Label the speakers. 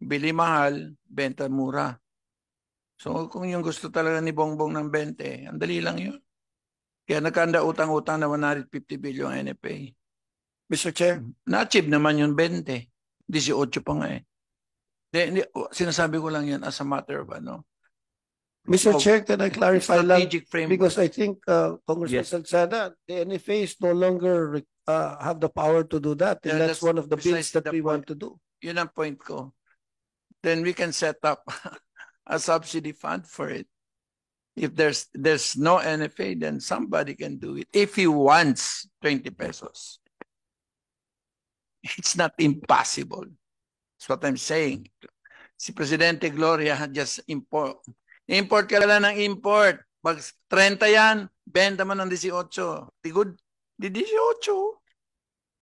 Speaker 1: bili mahal, benta mura. So hmm. kung yung gusto talaga ni Bongbong ng 20, ang dali lang yun. Kaya nakanda utang-utang na 150 billion NFA. Mr. Chair, hmm. na-achieve naman yung 20. 18 pa nga eh. De, de, sinasabi ko lang yan as a matter of ano. Mr. Of, Chair, can I
Speaker 2: clarify lang? Framework. Because I think uh, Congressman yes. Salsada, the NFA is no longer uh, have the power to do that. And yeah, that's, that's one of the bills that, we point. want to do.
Speaker 1: Yun ang point ko then we can set up a subsidy fund for it. If there's there's no NFA, then somebody can do it if he wants 20 pesos. It's not impossible. That's what I'm saying. Si Presidente Gloria just import. Import ka lang ng import. Pag 30 yan, benta mo ng 18. Di good? Di 18.